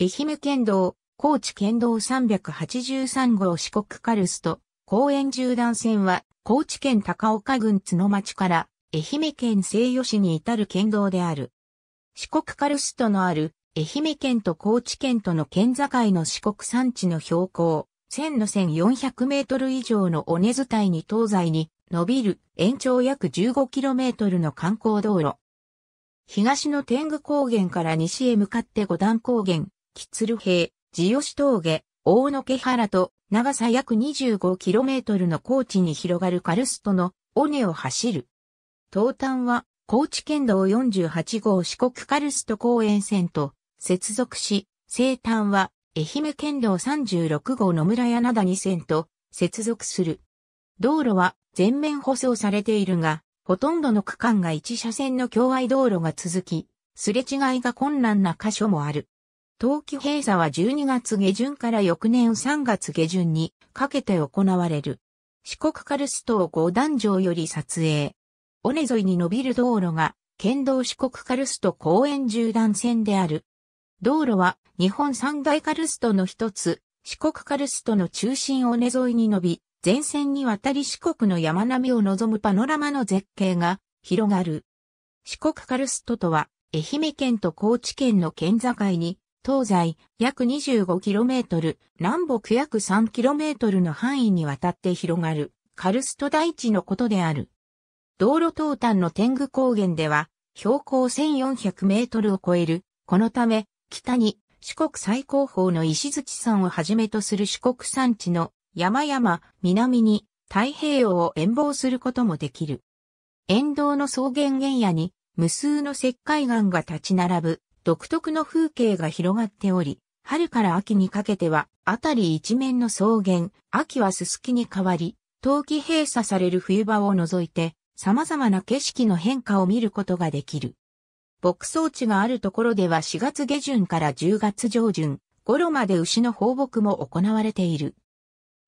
愛媛県道、高知県道383号四国カルスト、公園縦断線は、高知県高岡郡角町から、愛媛県西予市に至る県道である。四国カルストのある、愛媛県と高知県との県境の四国山地の標高、線の1400メートル以上の尾根伝いに東西に、伸びる延長約1 5トルの観光道路。東の天狗高原から西へ向かって五段高原、キツル平、ヨシ峠、大野家原と長さ約 25km の高地に広がるカルストの尾根を走る。東端は高知県道48号四国カルスト公園線と接続し、西端は愛媛県道36号野村柳谷線と接続する。道路は全面舗装されているが、ほとんどの区間が一車線の境外道路が続き、すれ違いが困難な箇所もある。冬季閉鎖は12月下旬から翌年3月下旬にかけて行われる。四国カルストを五段城より撮影。尾根沿いに伸びる道路が県道四国カルスト公園縦断線である。道路は日本三大カルストの一つ、四国カルストの中心尾根沿いに伸び、前線にわたり四国の山並みを望むパノラマの絶景が広がる。四国カルストとは、愛媛県と高知県の県境に東西約 25km、南北約 3km の範囲にわたって広がるカルスト台地のことである。道路東端の天狗高原では標高1400メートルを超える。このため北に四国最高峰の石槌山をはじめとする四国山地の山々、南に太平洋を遠望することもできる。沿道の草原原野に無数の石灰岩が立ち並ぶ独特の風景が広がっており、春から秋にかけては、あたり一面の草原、秋はすすきに変わり、冬季閉鎖される冬場を除いて、様々な景色の変化を見ることができる。牧草地があるところでは4月下旬から10月上旬頃まで牛の放牧も行われている。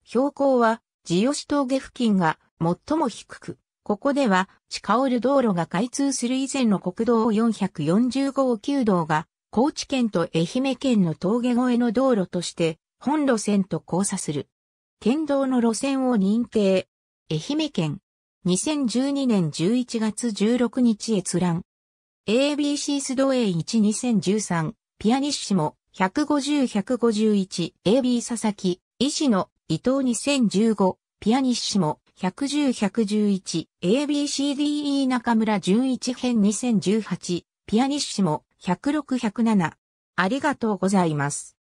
標高は、地吉峠付近が最も低く、ここでは、鹿折道路が開通する以前の国道440号9道が、高知県と愛媛県の峠越えの道路として、本路線と交差する。県道の路線を認定。愛媛県。2012年11月16日閲覧。ABC スドウェイ12013。ピアニッシモ。150-151。AB 佐々木。医師の伊藤2015。ピアニッシモ。110-111、ABCDE 中村純一編2018、ピアニッシモ、106-107。ありがとうございます。